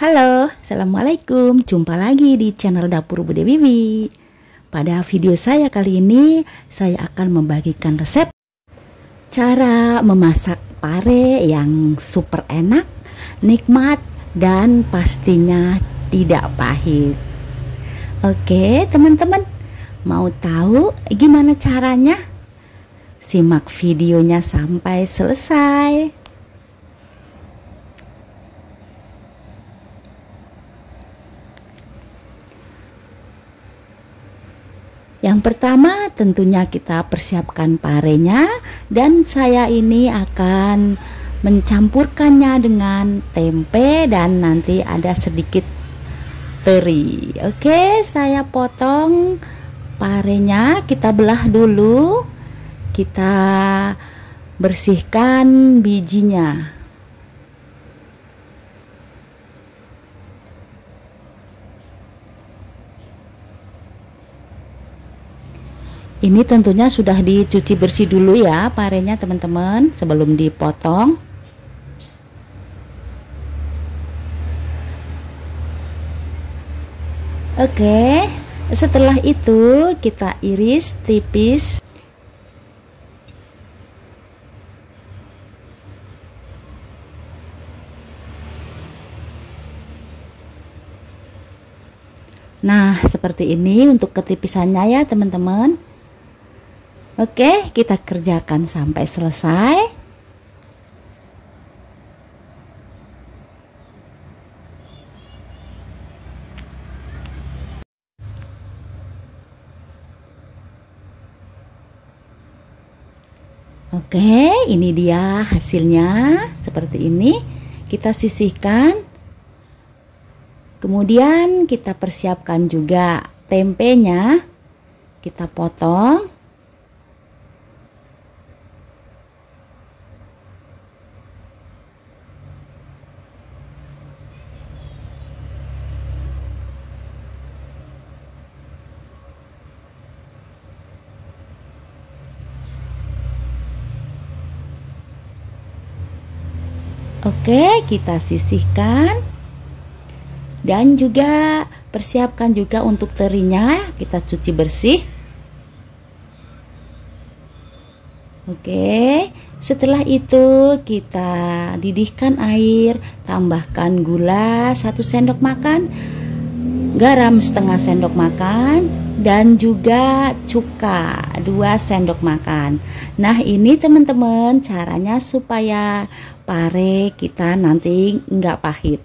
Halo, Assalamualaikum. Jumpa lagi di channel Dapur Bude Bibi. Pada video saya kali ini, saya akan membagikan resep cara memasak pare yang super enak, nikmat, dan pastinya tidak pahit. Oke, teman-teman, mau tahu gimana caranya? Simak videonya sampai selesai. Yang pertama tentunya kita persiapkan parenya dan saya ini akan mencampurkannya dengan tempe dan nanti ada sedikit teri. Oke, saya potong parenya, kita belah dulu. Kita bersihkan bijinya. Ini tentunya sudah dicuci bersih dulu ya parenya teman-teman sebelum dipotong. Oke, setelah itu kita iris tipis. Nah, seperti ini untuk ketipisannya ya teman-teman. Oke, kita kerjakan sampai selesai. Oke, ini dia hasilnya seperti ini. Kita sisihkan. Kemudian kita persiapkan juga tempenya. Kita potong. Oke, kita sisihkan. Dan juga persiapkan juga untuk terinya, kita cuci bersih. Oke, setelah itu kita didihkan air, tambahkan gula 1 sendok makan, garam setengah sendok makan, dan juga cuka 2 sendok makan nah ini teman-teman caranya supaya pare kita nanti nggak pahit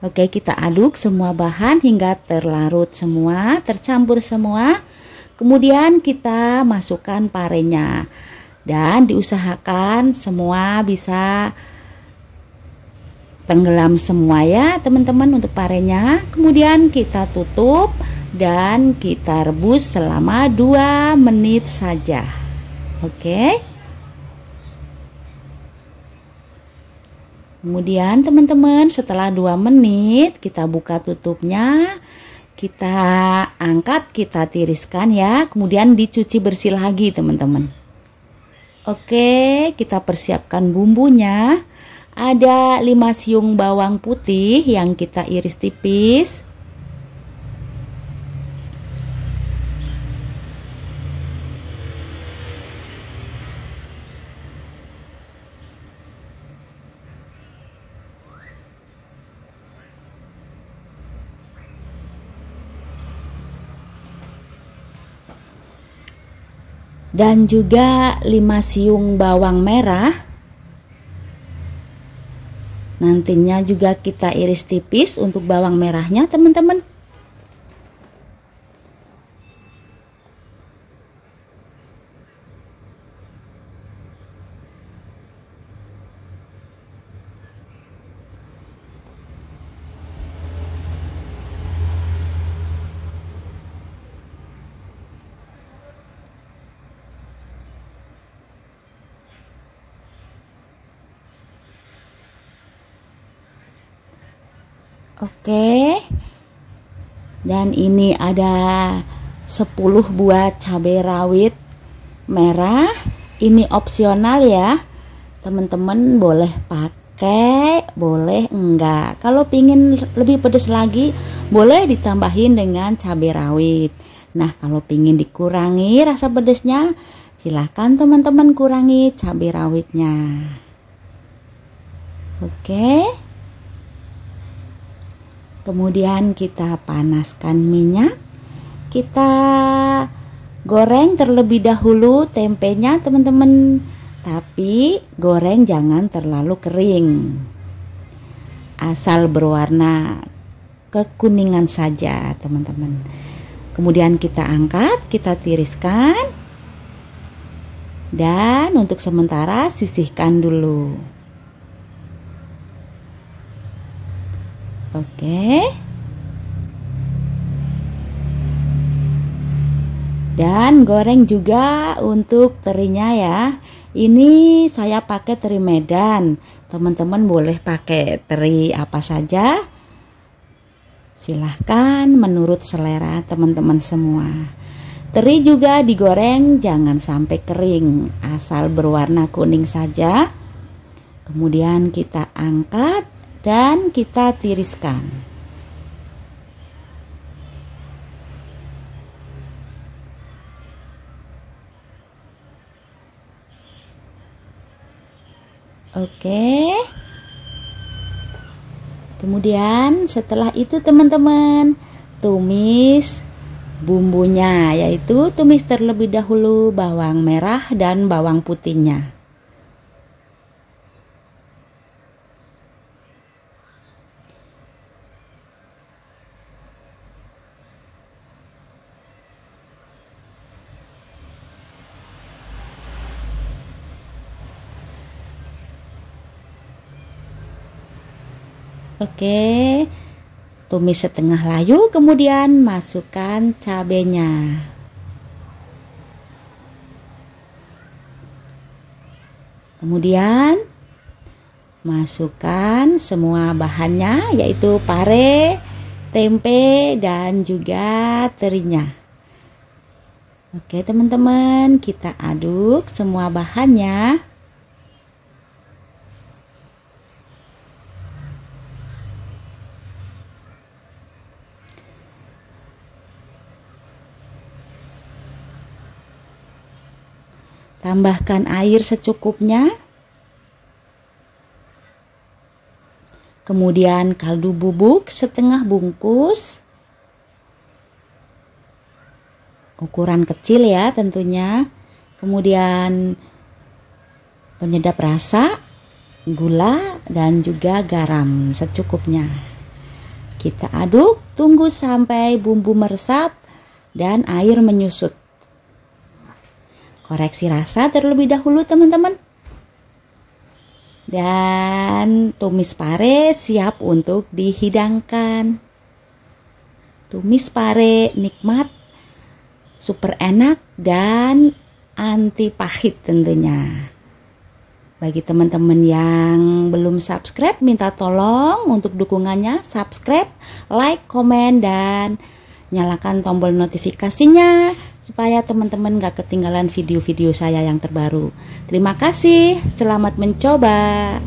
Oke kita aduk semua bahan hingga terlarut semua tercampur semua kemudian kita masukkan parenya dan diusahakan semua bisa tenggelam semua ya teman-teman untuk parenya kemudian kita tutup dan kita rebus selama 2 menit saja. Oke. Kemudian teman-teman setelah 2 menit kita buka tutupnya Kita angkat kita tiriskan ya Kemudian dicuci bersih lagi teman-teman Oke kita persiapkan bumbunya Ada 5 siung bawang putih yang kita iris tipis dan juga 5 siung bawang merah. Nantinya juga kita iris tipis untuk bawang merahnya, teman-teman. Oke. Dan ini ada 10 buah cabai rawit merah. Ini opsional ya. Teman-teman boleh pakai, boleh enggak. Kalau pingin lebih pedas lagi, boleh ditambahin dengan cabai rawit. Nah, kalau pingin dikurangi rasa pedasnya, silahkan teman-teman kurangi cabai rawitnya. Oke. Okay. Kemudian kita panaskan minyak. Kita goreng terlebih dahulu tempenya, teman-teman. Tapi goreng jangan terlalu kering. Asal berwarna kekuningan saja, teman-teman. Kemudian kita angkat, kita tiriskan. Dan untuk sementara sisihkan dulu. Oke. Dan goreng juga untuk terinya ya. Ini saya pakai teri Medan. Teman-teman boleh pakai teri apa saja. Silahkan menurut selera teman-teman semua. Teri juga digoreng jangan sampai kering, asal berwarna kuning saja. Kemudian kita angkat dan kita tiriskan. Oke. Kemudian setelah itu teman-teman tumis bumbunya yaitu tumis terlebih dahulu bawang merah dan bawang putihnya. Oke. Tumis setengah layu kemudian masukkan cabenya. Kemudian masukkan semua bahannya yaitu pare, tempe dan juga terinya. Oke, teman-teman, kita aduk semua bahannya. Tambahkan air secukupnya. Kemudian kaldu bubuk setengah bungkus. Ukuran kecil ya tentunya. Kemudian penyedap rasa, gula dan juga garam secukupnya. Kita aduk, tunggu sampai bumbu meresap dan air menyusut koreksi rasa terlebih dahulu teman-teman. Dan tumis pare siap untuk dihidangkan. Tumis pare nikmat, super enak dan anti pahit tentunya. Bagi teman-teman yang belum subscribe, minta tolong untuk dukungannya subscribe, like, komen, dan nyalakan tombol notifikasinya supaya teman-teman gak ketinggalan video-video saya yang terbaru. Terima kasih, selamat mencoba.